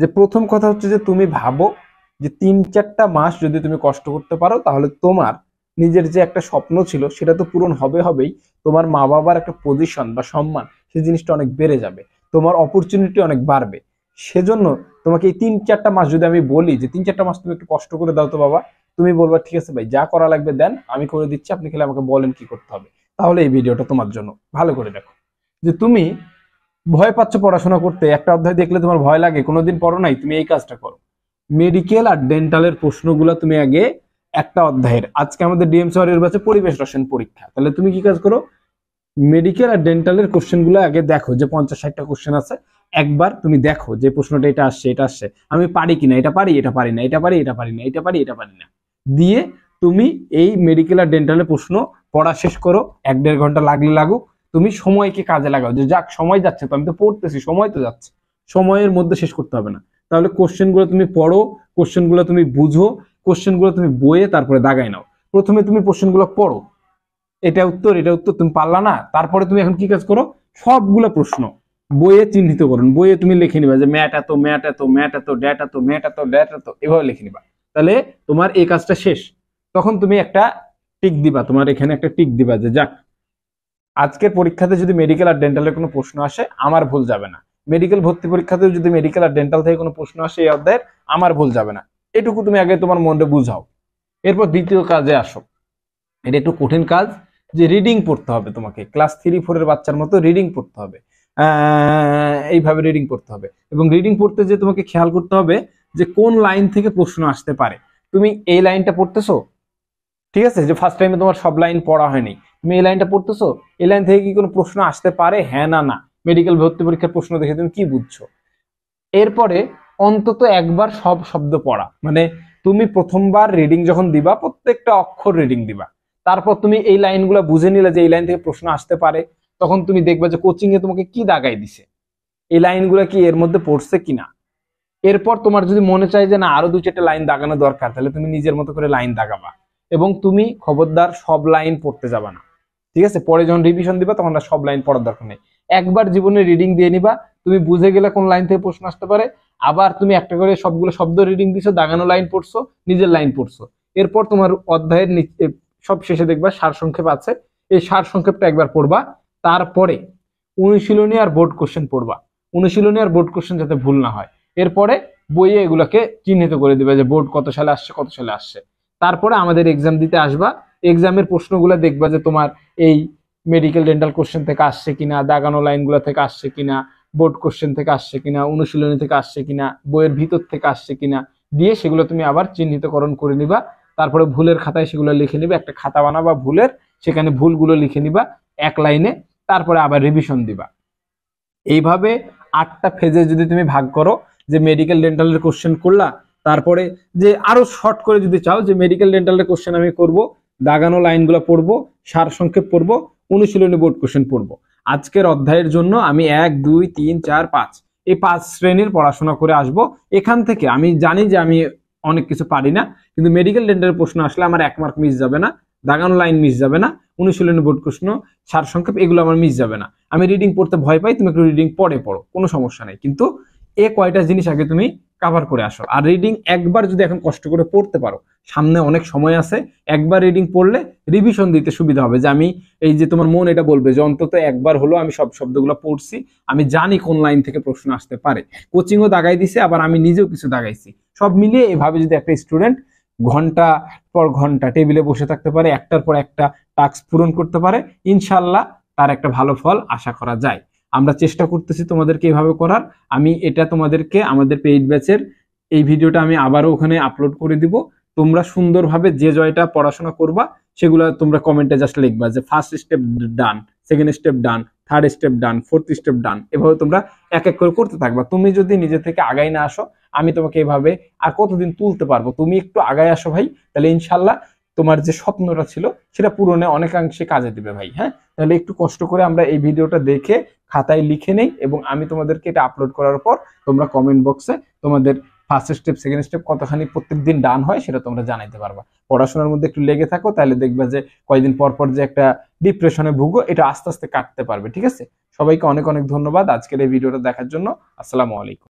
যে প্রথম কথা হচ্ছে যে তুমি ভাবো যে তিন চারটা মাস যদি তুমি কষ্ট করতে পারো তাহলে তোমার নিজের যে একটা স্বপ্ন ছিল সেটা তো পূরণ হবে হবেই তোমার মা বাবার একটা পজিশন বা সম্মান সেই জিনিসটা অনেক বেড়ে যাবে তোমার অপরচুনিটি অনেক বাড়বে সেজন্য তোমাকে এই তিন চারটা মাস যদি আমি বলি যে তিন চারটা মাস তুমি একটু কষ্ট করে দাও তো বাবা তুমি বলবা ঠিক আছে ভাই যা করা লাগবে দেন আমি করে দিচ্ছি আপনি খেলে আমাকে বলেন কি করতে হবে তাহলে এই ভিডিওটা তোমার জন্য ভালো করে দেখো যে তুমি ভয় পাচ্ছ পড়াশোনা করতে একটা অধ্যায় দেখলে তোমার ভয় লাগে কোনোদিন পড়ো নাই তুমি এই কাজটা করো মেডিকেল আর ডেন্টালের প্রশ্নগুলো তুমি আগে একটা অধ্যায়ের আজকে আমাদের ডিএম স্যারের বাচ্চা পরিবেশ রসায়ন পরীক্ষা তাহলে তুমি কি কাজ করো মেডিকেল আর ডেন্টালের কোশ্চেনগুলো আগে দেখো যে পঞ্চাশ ষাটটা কোশ্চেন আছে একবার তুমি দেখো যে প্রশ্নটা এটা আসছে এটা আসছে আমি পারি কিনা এটা পারি এটা পারি না এটা পারি এটা পারি না এটা পারি এটা পারি না দিয়ে তুমি এই মেডিকেল আর ডেন্টালের প্রশ্ন পড়া শেষ করো এক দেড় ঘন্টা লাগলে লাগুক তুমি সময়কে কাজে লাগাও যে যাক সময় যাচ্ছে তো আমি তো পড়তেছি সময় তো যাচ্ছে সময়ের মধ্যে শেষ করতে হবে না তাহলে কোশ্চেনগুলো তুমি পড়ো কোশ্চেনগুলো তুমি বুঝো কোশ্চেনগুলো তুমি বইয়ে তারপরে দাগাই নাও প্রথমে তুমি কোশ্চেনগুলো পড়ো এটা উত্তর এটা উত্তর তুমি পারলা না তারপরে তুমি এখন কি কাজ করো সবগুলো প্রশ্ন বইয়ে চিহ্নিত করুন বইয়ে তুমি লিখে নিবা যে ম্যাট এত ম্যাট এত ম্যাট এত ড্যাট এত ম্যাট এত ড্যাট এত এভাবে লিখে নিবা তাহলে তোমার এই কাজটা শেষ তখন তুমি একটা টিক দিবা তোমার এখানে একটা টিক দিবা যে যাক আজকের পরীক্ষাতে যদি মেডিকেল আর ডেন্টালের কোনো প্রশ্ন আসে আমার ভুল যাবে না মেডিকেল ভর্তি পরীক্ষাতেও যদি মেডিকেল আর ডেন্টাল থেকে কোনো প্রশ্ন আসে এই অধ্যায়ের আমার ভুল যাবে না এটুকু তুমি আগে তোমার মনে বুঝাও এরপর দ্বিতীয় কাজে আসো এটা একটু কঠিন কাজ যে রিডিং পড়তে হবে তোমাকে ক্লাস থ্রি ফোরের বাচ্চার মতো রিডিং পড়তে হবে এইভাবে রিডিং পড়তে হবে এবং রিডিং পড়তে যে তোমাকে খেয়াল করতে হবে যে কোন লাইন থেকে প্রশ্ন আসতে পারে তুমি এই লাইনটা পড়তেছো ঠিক আছে যে ফার্স্ট টাইমে তোমার সব লাইন পড়া হয়নি তুমি এই লাইনটা পড়তেছো এই লাইন থেকে কি কোনো প্রশ্ন আসতে পারে হ্যাঁ না না মেডিকেল ভর্তি পরীক্ষার প্রশ্ন দেখে তুমি কি বুঝছো এরপরে অন্তত একবার সব শব্দ পড়া মানে তুমি প্রথমবার রিডিং যখন দিবা প্রত্যেকটা অক্ষর রিডিং দিবা তারপর তুমি এই লাইনগুলো বুঝে নিলে যে এই লাইন থেকে প্রশ্ন আসতে পারে তখন তুমি দেখবা যে কোচিং এ তোমাকে কি দাগাই দিছে এই লাইনগুলো কি এর মধ্যে পড়ছে কিনা এরপর তোমার যদি মনে চায় যে না আরো দু চারটা লাইন দাগানো দরকার তাহলে তুমি নিজের মতো করে লাইন দাগাবা এবং তুমি খবরদার সব লাইন পড়তে যাবা না ঠিক আছে পরে যখন রিভিশন দিবা তখন সব লাইন পড়ার দরকার নেই একবার জীবনে রিডিং দিয়ে নিবা তুমি বুঝে গেলে কোন লাইন থেকে প্রশ্ন আসতে পারে আবার তুমি একটা করে সবগুলো শব্দ রিডিং দিছো দাগানো লাইন পড়ছো নিজের লাইন পড়ছো এরপর তোমার অধ্যায়ের সব শেষে দেখবা সারসংক্ষেপ আছে এই সার সংক্ষেপটা একবার পড়বা তারপরে অনুশীলনী আর বোর্ড কোশ্চেন পড়বা অনুশীলনী আর বোর্ড কোশ্চেন যাতে ভুল না হয় এরপরে বইয়ে এগুলোকে চিহ্নিত করে দিবে যে বোর্ড কত সালে আসছে কত সালে আসছে তারপরে আমাদের এক্সাম দিতে আসবা এক্সামের প্রশ্নগুলো দেখবা যে তোমার এই মেডিকেল ডেন্টাল কোশ্চেন থেকে আসছে কিনা দাগানো লাইনগুলো থেকে আসছে কিনা বোর্ড কোশ্চেন থেকে আসছে কিনা অনুশীলনী থেকে আসছে কিনা বইয়ের ভিতর থেকে আসছে কিনা দিয়ে সেগুলো তুমি আবার চিহ্নিতকরণ করে নিবা তারপরে ভুলের খাতায় সেগুলো লিখে নিবে একটা খাতা বানাবা ভুলের সেখানে ভুলগুলো লিখে নিবা এক লাইনে তারপরে আবার রিভিশন দিবা এইভাবে আটটা ফেজে যদি তুমি ভাগ করো যে মেডিকেল ডেন্টালের কোশ্চেন করলা তারপরে যে আরো শর্ট করে যদি চাও যে মেডিকেল ডেন্টালের কোশ্চেন আমি করবো দাগানো লাইনগুলো পড়ব সারসংক্ষেপ পড়ব অনুশীলনী বোর্ড কোশ্চেন পড়ব আজকের অধ্যায়ের জন্য আমি এক দুই তিন চার পাঁচ এই পাঁচ শ্রেণীর পড়াশোনা করে আসব এখান থেকে আমি জানি যে আমি অনেক কিছু পারি না কিন্তু মেডিকেল ডেন্টারের প্রশ্ন আসলে আমার এক মার্ক মিস যাবে না দাগানো লাইন মিস যাবে না অনুশীলনী বোর্ড কোশ্ন সারসংক্ষেপ এগুলো আমার মিস যাবে না আমি রিডিং পড়তে ভয় পাই তুমি একটু রিডিং পরে পড়ো কোনো সমস্যা নেই কিন্তু এ কয়টা জিনিস আগে তুমি কাভার করে আসো আর রিডিং একবার যদি এখন কষ্ট করে পড়তে পারো সামনে অনেক সময় আছে একবার রিডিং পড়লে রিভিশন দিতে সুবিধা হবে যে আমি এই যে তোমার মন এটা বলবে যে অন্তত একবার হলো আমি সব শব্দগুলো পড়ছি আমি জানি কোন লাইন থেকে প্রশ্ন আসতে পারে কোচিংও দাগাই দিছে আবার আমি নিজেও কিছু দাগাইছি সব মিলিয়ে এভাবে যদি একটা স্টুডেন্ট ঘন্টা পর ঘন্টা টেবিলে বসে থাকতে পারে একটার পর একটা টাস্ক পূরণ করতে পারে ইনশাল্লাহ তার একটা ভালো ফল আশা করা যায় আমরা চেষ্টা করতেছি তোমাদেরকে এইভাবে করার আমি এটা তোমাদেরকে আমাদের পেইড ব্যাচের এই ভিডিওটা আমি আবারও ওখানে আপলোড করে দিব তোমরা সুন্দরভাবে যে জয়টা পড়াশোনা করবা সেগুলো তোমরা কমেন্টে জাস্ট লিখবা যে first step done second step done third step done fourth step done এভাবে তোমরা এক এক করে করতে থাকবা তুমি যদি নিজে থেকে আগাই না আসো আমি তোমাকে এভাবে আর কতদিন তুলতে পারবো তুমি একটু আগায় আসো ভাই তাহলে ইনশাল্লাহ তোমার যে স্বপ্নটা ছিল সেটা পূরণে অনেকাংশে কাজে দিবে ভাই হ্যাঁ তাহলে একটু কষ্ট করে আমরা এই ভিডিওটা দেখে খাতায় লিখে নেই এবং আমি তোমাদেরকে এটা আপলোড করার পর তোমরা কমেন্ট বক্সে তোমাদের ফার্স্ট স্টেপ সেকেন্ড স্টেপ কতখানি প্রত্যেকদিন ডান হয় সেটা তোমরা জানাইতে পারবা পড়াশোনার মধ্যে একটু লেগে থাকো তাহলে দেখবা যে কয়েকদিন পর পর যে একটা ডিপ্রেশনে ভুগো এটা আস্তে আস্তে কাটতে পারবে ঠিক আছে সবাইকে অনেক অনেক ধন্যবাদ আজকের এই ভিডিওটা দেখার জন্য আসসালামু আলাইকুম